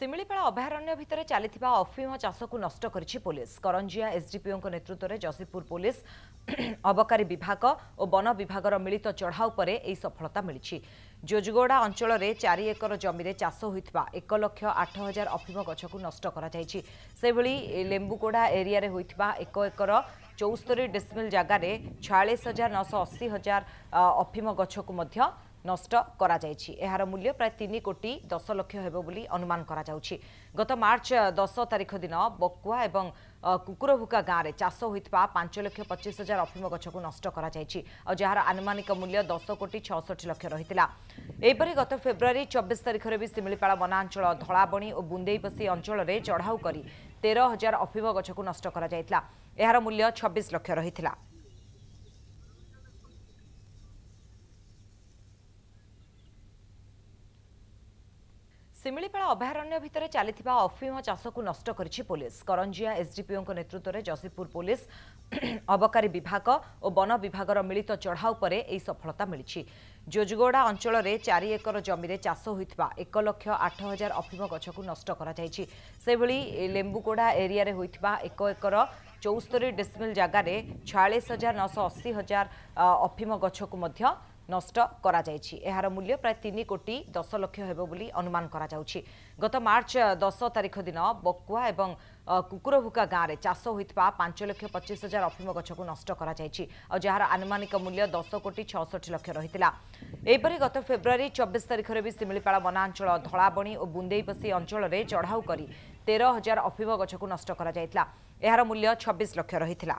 ଶିମିଳିପାଳ ଅଭୟାରଣ୍ୟ ଭିତରେ ଚାଲିଥିବା ଅଫିମ ଚାଷକୁ ନଷ୍ଟ କରିଛି ପୋଲିସ କରଞ୍ଜିଆ ଏସ୍ଡିପିଓଙ୍କ ନେତୃତ୍ୱରେ ଯଶୀପୁର ପୋଲିସ ଅବକାରୀ ବିଭାଗ ଓ ବନ ବିଭାଗର ମିଳିତ ଚଢ଼ାଉ ପରେ ଏହି ସଫଳତା ମିଳିଛି ଜୋଜଗୋଡ଼ା ଅଞ୍ଚଳରେ ଚାରି ଏକର ଜମିରେ ଚାଷ ହୋଇଥିବା ଏକ ଲକ୍ଷ ଆଠ ହଜାର ଅଫିମ ଗଛକୁ ନଷ୍ଟ କରାଯାଇଛି ସେଭଳି ଲେମ୍ବୁଗୋଡ଼ା ଏରିଆରେ ହୋଇଥିବା ଏକ ଏକର ଚଉସ୍ତରୀ ଡିସମିଲ୍ ଜାଗାରେ ଛୟାଳିଶ ହଜାର ନଅଶହ ଅଶୀ ହଜାର ଅଫିମ ଗଛକୁ ମଧ୍ୟ ନଷ୍ଟ କରାଯାଇଛି ଏହାର ମୂଲ୍ୟ ପ୍ରାୟ ତିନି କୋଟି ଦଶ ଲକ୍ଷ ହେବ ବୋଲି ଅନୁମାନ କରାଯାଉଛି ଗତ ମାର୍ଚ୍ଚ ଦଶ ତାରିଖ ଦିନ ବକୁଆ ଏବଂ କୁକୁରଭୁକା ଗାଁରେ ଚାଷ ହୋଇଥିବା ପାଞ୍ଚ ଲକ୍ଷ ପଚିଶ ହଜାର ଅଫିମ ଗଛକୁ ନଷ୍ଟ କରାଯାଇଛି ଆଉ ଯାହାର ଆନୁମାନିକ ମୂଲ୍ୟ ଦଶ କୋଟି ଛଅଷଠି ଲକ୍ଷ ରହିଥିଲା ଏହିପରି ଗତ ଫେବୃଆରୀ ଚବିଶ ତାରିଖରେ ବି ଶିମିଳିପାଳ ବନାଞ୍ଚଳ ଧଳାବଣୀ ଓ ବୁନ୍ଦେଇବସୀ ଅଞ୍ଚଳରେ ଚଢ଼ାଉ କରି তের হাজার অফিম গছকু নষ্ট করা যাইতলা এর মূল্য ছবিশ লক্ষ রয়েছে ଶିମିଳିପାଳ ଅଭୟାରଣ୍ୟ ଭିତରେ ଚାଲିଥିବା ଅଫିମ ଚାଷକୁ ନଷ୍ଟ କରିଛି ପୋଲିସ କରଞ୍ଜିଆ ଏସ୍ଡିପିଓଙ୍କ ନେତୃତ୍ୱରେ ଯଶୀପୁର ପୋଲିସ ଅବକାରୀ ବିଭାଗ ଓ ବନ ବିଭାଗର ମିଳିତ ଚଢ଼ାଉ ପରେ ଏହି ସଫଳତା ମିଳିଛି ଯୋଜଗୋଡ଼ା ଅଞ୍ଚଳରେ ଚାରି ଏକର ଜମିରେ ଚାଷ ହୋଇଥିବା ଏକ ଲକ୍ଷ ଆଠ ହଜାର ଅଫିମ ଗଛକୁ ନଷ୍ଟ କରାଯାଇଛି ସେଭଳି ଲେମ୍ବୁଗୋଡ଼ା ଏରିଆରେ ହୋଇଥିବା ଏକ ଏକର ଚଉସ୍ତରୀ ଡିସମିଲ୍ ଜାଗାରେ ଛୟାଳିଶ ହଜାର ନଅଶହ ଅଶୀ ହଜାର ଅଫିମ ଗଛକୁ ମଧ୍ୟ ନଷ୍ଟ କରାଯାଇଛି ଏହାର ମୂଲ୍ୟ ପ୍ରାୟ ତିନି କୋଟି ଦଶ ଲକ୍ଷ ହେବ ବୋଲି ଅନୁମାନ କରାଯାଉଛି ଗତ ମାର୍ଚ୍ଚ ଦଶ ତାରିଖ ଦିନ ବକୁଆ ଏବଂ କୁକୁରଭୁକା ଗାଁରେ ଚାଷ ହୋଇଥିବା ପାଞ୍ଚ ଲକ୍ଷ ପଚିଶ ହଜାର ଅଫିମ ଗଛକୁ ନଷ୍ଟ କରାଯାଇଛି ଆଉ ଯାହାର ଆନୁମାନିକ ମୂଲ୍ୟ ଦଶ କୋଟି ଛଅଷଠି ଲକ୍ଷ ରହିଥିଲା ଏହିପରି ଗତ ଫେବୃଆରୀ ଚବିଶ ତାରିଖରେ ବି ଶିମିଳିପାଳ ବନାଞ୍ଚଳ ଧଳାବଣୀ ଓ ବୁନ୍ଦେଇବସି ଅଞ୍ଚଳରେ ଚଢ଼ାଉ କରି ତେର ହଜାର ଅଫିମ ଗଛକୁ ନଷ୍ଟ କରାଯାଇଥିଲା ଏହାର ମୂଲ୍ୟ ଛବିଶ ଲକ୍ଷ ରହିଥିଲା